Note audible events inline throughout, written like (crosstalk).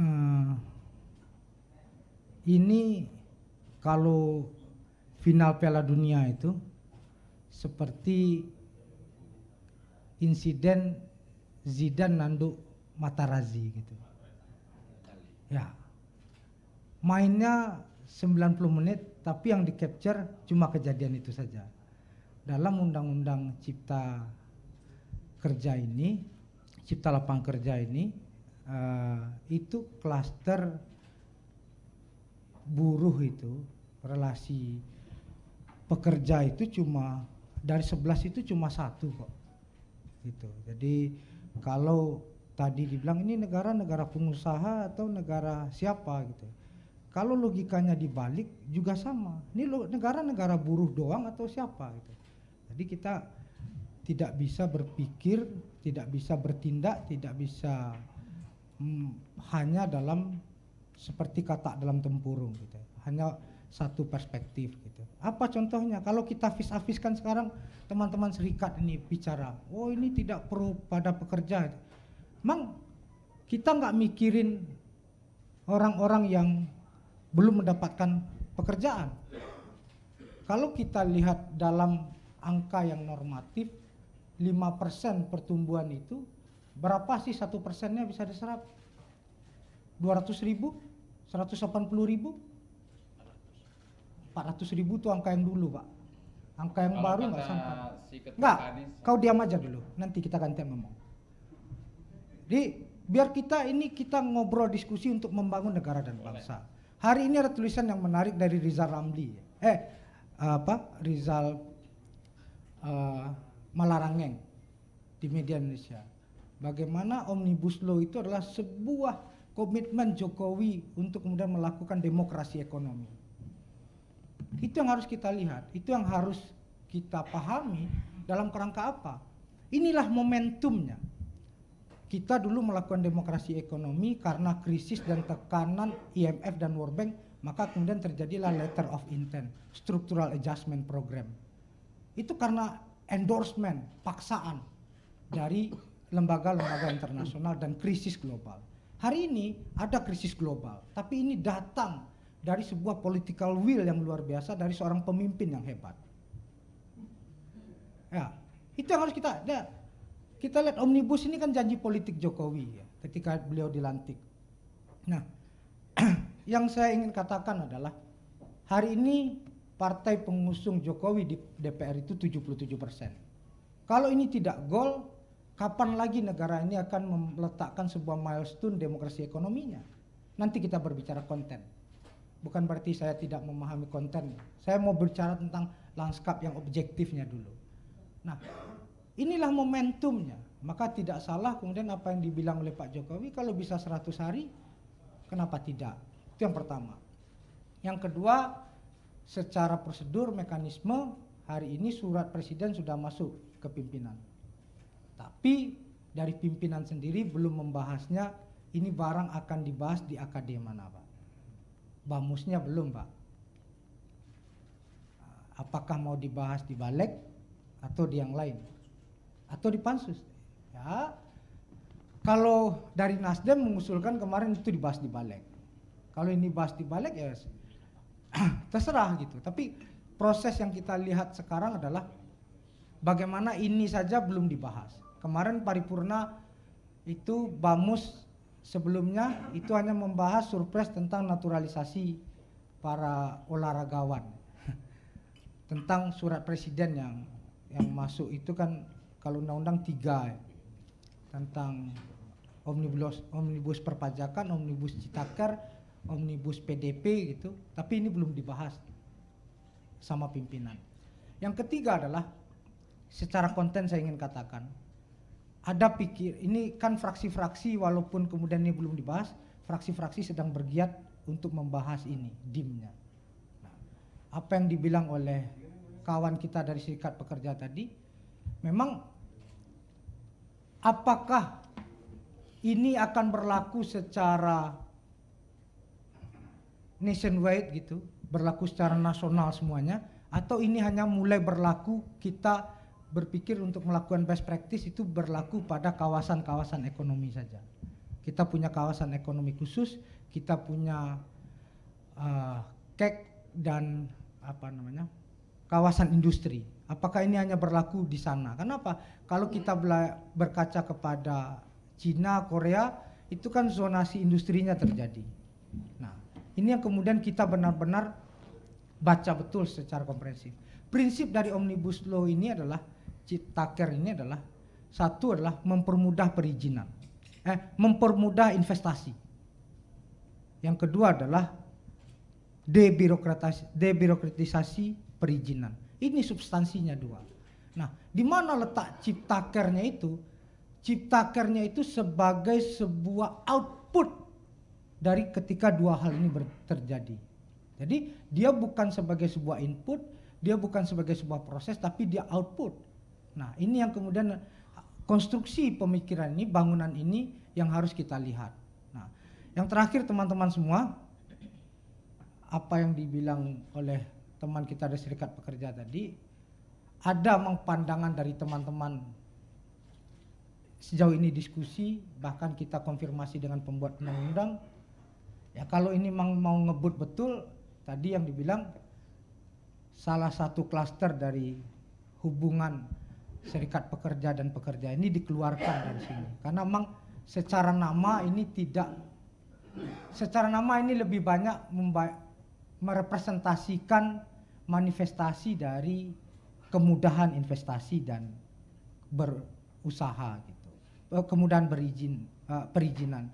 uh, ini kalau final Piala Dunia itu seperti insiden Zidane nanduk Matarazzi gitu. Ya. Mainnya 90 menit tapi yang di capture cuma kejadian itu saja. Dalam undang-undang cipta kerja ini, cipta lapangan kerja ini Eh, itu klaster buruh itu relasi pekerja itu cuma dari 11 itu cuma satu kok gitu jadi kalau tadi dibilang ini negara negara pengusaha atau negara siapa gitu kalau logikanya dibalik juga sama ini negara negara buruh doang atau siapa gitu jadi kita tidak bisa berpikir tidak bisa bertindak tidak bisa hmm, hanya dalam seperti kata dalam tempurung gitu. Ya. Hanya satu perspektif gitu. Apa contohnya? Kalau kita vis vis kan sekarang teman-teman serikat ini bicara, oh ini tidak perlu pada pekerja. Mang kita nggak mikirin orang-orang yang belum mendapatkan pekerjaan. Kalau kita lihat dalam angka yang normatif, 5% pertumbuhan itu Berapa sih satu persennya bisa diserap? 200 ribu? 180 ribu? 400 ribu itu angka yang dulu pak. Angka yang Kalau baru nggak sampai. Si nggak, kau diam aja dulu. Nanti kita ganti ngomong. Di biar kita ini kita ngobrol diskusi untuk membangun negara dan bangsa. Hari ini ada tulisan yang menarik dari Rizal Ramli. Eh apa Rizal uh, Malarangeng di media Indonesia Bagaimana Omnibus Law itu adalah sebuah komitmen Jokowi untuk kemudian melakukan demokrasi ekonomi. Itu yang harus kita lihat, itu yang harus kita pahami dalam kerangka apa. Inilah momentumnya. Kita dulu melakukan demokrasi ekonomi karena krisis dan tekanan IMF dan World Bank, maka kemudian terjadilah letter of intent, structural adjustment program. Itu karena endorsement, paksaan dari lembaga-lembaga internasional dan krisis global. Hari ini ada krisis global, tapi ini datang dari sebuah political will yang luar biasa dari seorang pemimpin yang hebat. Ya, itu yang harus kita ya, kita lihat omnibus ini kan janji politik Jokowi ya, ketika beliau dilantik. Nah, (clears throat) yang saya ingin katakan adalah hari ini partai pengusung Jokowi di DPR itu 77 persen. Kalau ini tidak gol, kapan lagi negara ini akan meletakkan sebuah milestone demokrasi ekonominya? Nanti kita berbicara konten. Bukan berarti saya tidak memahami konten. Saya mau berbicara tentang lanskap yang objektifnya dulu. Nah, inilah momentumnya. Maka tidak salah kemudian apa yang dibilang oleh Pak Jokowi kalau bisa 100 hari kenapa tidak? Itu yang pertama. Yang kedua, secara prosedur mekanisme hari ini surat presiden sudah masuk ke pimpinan tapi dari pimpinan sendiri belum membahasnya ini barang akan dibahas di akademi mana Pak? Bamusnya belum Pak. Apakah mau dibahas di balik atau di yang lain? Atau di pansus? Ya, kalau dari Nasdem mengusulkan kemarin itu dibahas di balik. Kalau ini bahas di balik ya (clears throat) terserah gitu. Tapi proses yang kita lihat sekarang adalah bagaimana ini saja belum dibahas. Kemarin paripurna itu Bamus sebelumnya itu hanya membahas surpres tentang naturalisasi para olahragawan. (laughs) tentang surat presiden yang yang masuk itu kan kalau undang-undang tiga tentang omnibus omnibus perpajakan, omnibus citaker, omnibus PDP gitu. Tapi ini belum dibahas sama pimpinan. Yang ketiga adalah secara konten saya ingin katakan ada pikir ini kan fraksi-fraksi walaupun kemudian ini belum dibahas, fraksi-fraksi sedang bergiat untuk membahas ini dimnya. Nah, apa yang dibilang oleh kawan kita dari serikat pekerja tadi, memang apakah ini akan berlaku secara nationwide gitu, berlaku secara nasional semuanya, atau ini hanya mulai berlaku kita berpikir untuk melakukan best practice itu berlaku pada kawasan-kawasan ekonomi saja. Kita punya kawasan ekonomi khusus, kita punya uh, kek dan apa namanya kawasan industri. Apakah ini hanya berlaku di sana? Kenapa? Kalau kita berkaca kepada Cina, Korea, itu kan zonasi industrinya terjadi. Nah, ini yang kemudian kita benar-benar baca betul secara komprehensif. Prinsip dari omnibus law ini adalah Citaker ini adalah satu adalah mempermudah perizinan, eh, mempermudah investasi. Yang kedua adalah debirokratisasi, debirokratisasi perizinan. Ini substansinya dua. Nah, di mana letak cipta ciptakernya itu? Cipta Ciptakernya itu sebagai sebuah output dari ketika dua hal ini terjadi. Jadi dia bukan sebagai sebuah input, dia bukan sebagai sebuah proses, tapi dia output Nah, ini yang kemudian ah, konstruksi pemikiran ini, bangunan ini yang harus kita lihat. Nah, yang terakhir teman-teman semua, apa yang dibilang oleh teman kita dari Serikat Pekerja tadi, ada pandangan dari teman-teman sejauh ini diskusi, bahkan kita konfirmasi dengan pembuat undang-undang, ya kalau ini memang mau ngebut betul, tadi yang dibilang salah satu klaster dari hubungan serikat pekerja dan pekerja ini dikeluarkan dari sini karena memang secara nama ini tidak secara nama ini lebih banyak merepresentasikan manifestasi dari kemudahan investasi dan berusaha gitu eh, kemudahan berizin uh, perizinan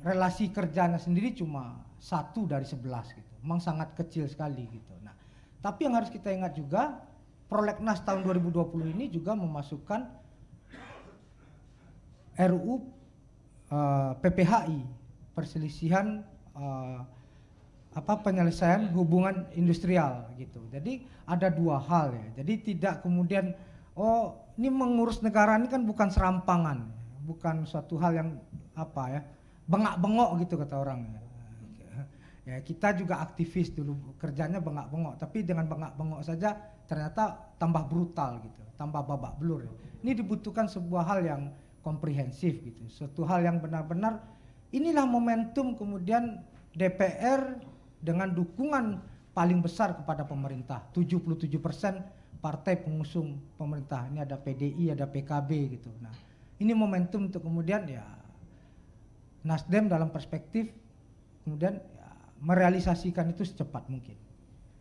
relasi kerjanya sendiri cuma satu dari sebelas gitu memang sangat kecil sekali gitu nah tapi yang harus kita ingat juga Prolegnas tahun 2020 ini juga memasukkan RUU uh, eh, PPHI perselisihan uh, apa penyelesaian hubungan industrial gitu. Jadi ada dua hal ya. Jadi tidak kemudian oh ini mengurus negara ini kan bukan serampangan, bukan suatu hal yang apa ya bengak-bengok gitu kata orang Ya, ya kita juga aktivis dulu kerjanya bengak-bengok, tapi dengan bengak-bengok saja ternyata tambah brutal gitu, tambah babak belur. Ini dibutuhkan sebuah hal yang komprehensif gitu, suatu hal yang benar-benar inilah momentum kemudian DPR dengan dukungan paling besar kepada pemerintah, 77 persen partai pengusung pemerintah ini ada PDI, ada PKB gitu. Nah, ini momentum untuk kemudian ya Nasdem dalam perspektif kemudian ya, merealisasikan itu secepat mungkin.